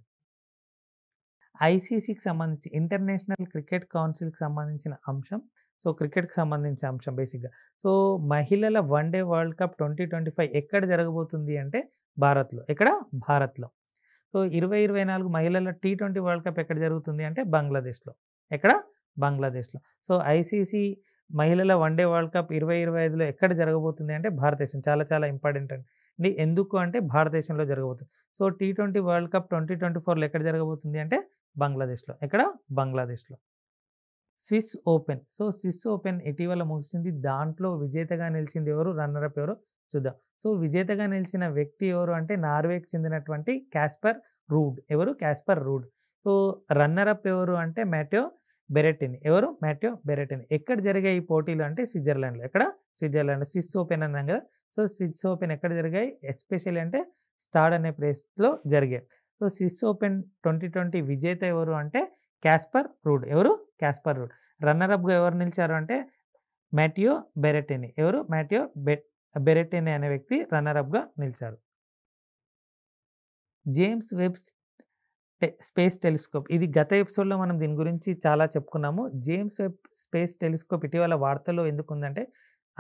ఐసీసీకి సంబంధించి ఇంటర్నేషనల్ క్రికెట్ కౌన్సిల్కి సంబంధించిన అంశం సో క్రికెట్కి సంబంధించిన అంశం బేసిక్గా సో మహిళల one day world cup twenty twenty five ఎక్కడ జరగబోతుంది అంటే భారత్లో ఎక్కడ భారత్లో సో ఇరవై ఇరవై నాలుగు మహిళల టీ ట్వంటీ వరల్డ్ కప్ ఎక్కడ జరుగుతుంది అంటే బంగ్లాదేశ్లో ఎక్కడ బంగ్లాదేశ్లో సో ఐసీసీ మహిళల వన్ డే వరల్డ్ కప్ ఇరవై ఇరవై ఐదులో ఎక్కడ జరగబోతుంది అంటే భారతదేశం చాలా చాలా ఇంపార్టెంట్ అండి ఇది ఎందుకు అంటే భారతదేశంలో జరగబోతుంది so T twenty world cup twenty twenty ఫోర్లో ఎక్కడ జరగబోతుంది అంటే బంగ్లాదేశ్లో ఎక్కడ బంగ్లాదేశ్లో Swiss Open so Swiss Open ఇటీవల ముగిసింది దాంట్లో విజేతగా నిలిచింది ఎవరు అప్ ఎవరు చూద్దాం సో విజేతగా నిలిచిన వ్యక్తి ఎవరు అంటే నార్వేకి చెందినటువంటి క్యాస్పర్ రూడ్ ఎవరు క్యాస్పర్ రూడ్ సో అప్ ఎవరు అంటే మ్యాటో బెరెటిన్ ఎవరు మ్యాటో బెరెటిన్ ఎక్కడ జరిగాయి ఈ పోటీలు అంటే స్విట్జర్లాండ్లో ఎక్కడ స్విట్జర్లాండ్ స్విస్ ఓపెన్ అన్నాం కదా సో స్విస్ ఓపెన్ ఎక్కడ జరిగాయి ఎస్పెషల్లీ అంటే స్టాడ్ అనే ప్లేస్లో జరిగాయి so Swiss Open twenty twenty విజేత ఎవరు అంటే క్యాస్పర్ రూడ్ ఎవరు క్యాస్పర్ రూడ్ రన్నరప్గా ఎవరు నిలిచారు అంటే మ్యాటియో బెరెటెని ఎవరు మ్యాటియో బె బెరెటెని అనే వ్యక్తి రన్నరప్గా నిలిచారు జేమ్స్ వెబ్ స్పేస్ టెలిస్కోప్ ఇది గత ఎపిసోడ్లో మనం దీని గురించి చాలా చెప్పుకున్నాము జేమ్స్ వెబ్ స్పేస్ టెలిస్కోప్ ఇటీవల వార్తలో ఎందుకుందంటే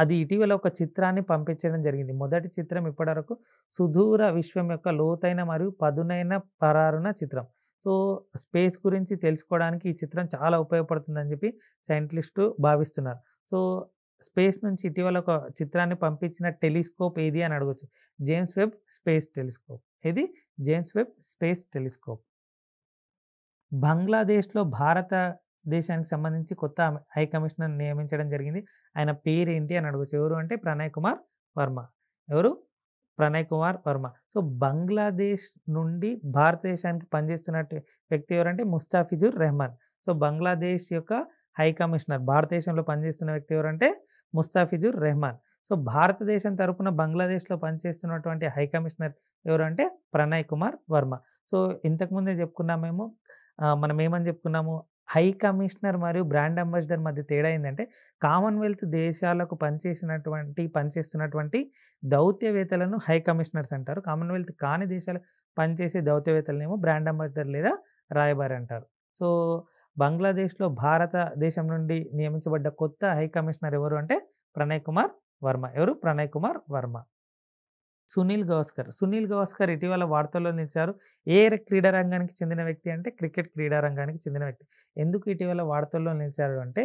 అది ఇటీవల ఒక చిత్రాన్ని పంపించడం జరిగింది మొదటి చిత్రం ఇప్పటివరకు సుదూర విశ్వం యొక్క లోతైన మరియు పదునైన పరారున చిత్రం సో స్పేస్ గురించి తెలుసుకోవడానికి ఈ చిత్రం చాలా ఉపయోగపడుతుందని చెప్పి సైంటిస్టు భావిస్తున్నారు సో స్పేస్ నుంచి ఇటీవల ఒక చిత్రాన్ని పంపించిన టెలిస్కోప్ ఏది అని అడగచ్చు జేమ్స్ వెబ్ స్పేస్ టెలిస్కోప్ ఇది జేమ్స్ వెబ్ స్పేస్ టెలిస్కోప్ బంగ్లాదేశ్లో భారత దేశానికి సంబంధించి కొత్త హై కమిషనర్ నియమించడం జరిగింది ఆయన పేరు ఏంటి అని అడగచ్చు ఎవరు అంటే ప్రణయ్ కుమార్ వర్మ ఎవరు ప్రణయ్ కుమార్ వర్మ సో బంగ్లాదేశ్ నుండి భారతదేశానికి పనిచేస్తున్న వ్యక్తి ఎవరంటే ముస్తాఫిజుర్ రెహమాన్ సో బంగ్లాదేశ్ యొక్క హై కమిషనర్ భారతదేశంలో పనిచేస్తున్న వ్యక్తి ఎవరంటే ముస్తాఫిజుర్ రెహమాన్ సో భారతదేశం తరపున బంగ్లాదేశ్లో పనిచేస్తున్నటువంటి హై కమిషనర్ ఎవరంటే ప్రణయ్ కుమార్ వర్మ సో ఇంతకుముందే చెప్పుకున్నామేమో మనం ఏమని చెప్పుకున్నాము హై కమిషనర్ మరియు బ్రాండ్ అంబాసిడర్ మధ్య తేడా ఏంటంటే కామన్వెల్త్ దేశాలకు పనిచేసినటువంటి పనిచేస్తున్నటువంటి దౌత్యవేత్తలను హై కమిషనర్స్ అంటారు కామన్వెల్త్ కాని దేశాలకు పనిచేసే దౌత్యవేత్తలనేమో బ్రాండ్ అంబాసిడర్ లేదా రాయబారి అంటారు సో బంగ్లాదేశ్లో భారతదేశం నుండి నియమించబడ్డ కొత్త హై కమిషనర్ ఎవరు అంటే ప్రణయ్ కుమార్ వర్మ ఎవరు ప్రణయ్ కుమార్ వర్మ సునీల్ గవాస్కర్ సునీల్ గవాస్కర్ ఇటీవల వార్తల్లో నిలిచారు ఏ క్రీడా రంగానికి చెందిన వ్యక్తి అంటే క్రికెట్ క్రీడా రంగానికి చెందిన వ్యక్తి ఎందుకు ఇటీవల వార్తల్లో నిలిచారు అంటే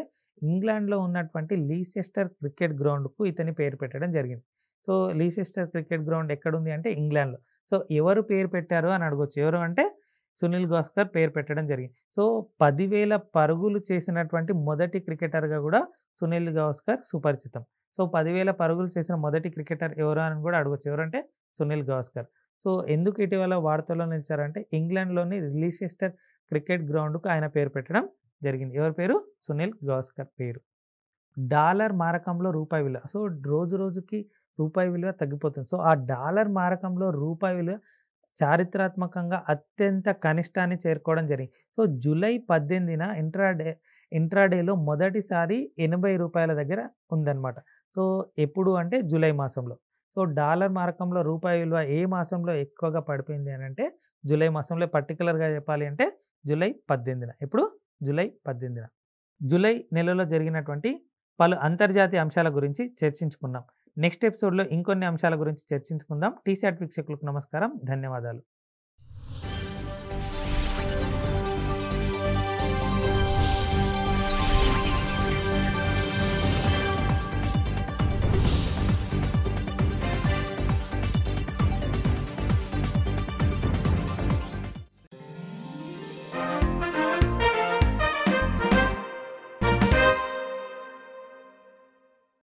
ఇంగ్లాండ్లో ఉన్నటువంటి లీసెస్టర్ క్రికెట్ గ్రౌండ్కు ఇతని పేరు పెట్టడం జరిగింది సో లీసెస్టర్ క్రికెట్ గ్రౌండ్ ఎక్కడుంది అంటే ఇంగ్లాండ్లో సో ఎవరు పేరు పెట్టారు అని అడగొచ్చు ఎవరు అంటే సునీల్ గవాస్కర్ పేరు పెట్టడం జరిగింది సో పదివేల పరుగులు చేసినటువంటి మొదటి క్రికెటర్గా కూడా సునీల్ గవాస్కర్ సుపరిచితం సో పదివేల పరుగులు చేసిన మొదటి క్రికెటర్ ఎవరు అని కూడా అడగచ్చు ఎవరంటే సునీల్ గవాస్కర్ సో ఎందుకు ఇటీవల వార్తల్లో నిలిచారంటే ఇంగ్లాండ్లోని రిలీసెస్టర్ క్రికెట్ గ్రౌండ్కు ఆయన పేరు పెట్టడం జరిగింది ఎవరి పేరు సునీల్ గవాస్కర్ పేరు డాలర్ మారకంలో రూపాయి విలువ సో రోజు రోజుకి రూపాయి విలువ తగ్గిపోతుంది సో ఆ డాలర్ మారకంలో రూపాయి విలువ చారిత్రాత్మకంగా అత్యంత కనిష్టాన్ని చేరుకోవడం జరిగింది సో జూలై పద్దెనిమిదిన ఇంట్రాడే ఇంట్రాడేలో మొదటిసారి ఎనభై రూపాయల దగ్గర ఉందన్నమాట సో ఎప్పుడు అంటే జూలై మాసంలో సో డాలర్ మార్గంలో రూపాయి విలువ ఏ మాసంలో ఎక్కువగా పడిపోయింది అని అంటే జూలై మాసంలో పర్టికులర్గా చెప్పాలి అంటే జూలై పద్దెనిమిదిన ఎప్పుడు జూలై పద్దెనిమిదిన జూలై నెలలో జరిగినటువంటి పలు అంతర్జాతీయ అంశాల గురించి చర్చించుకున్నాం నెక్స్ట్ ఎపిసోడ్లో ఇంకొన్ని అంశాల గురించి చర్చించుకుందాం టీసీఆర్ వీక్షకులకు నమస్కారం ధన్యవాదాలు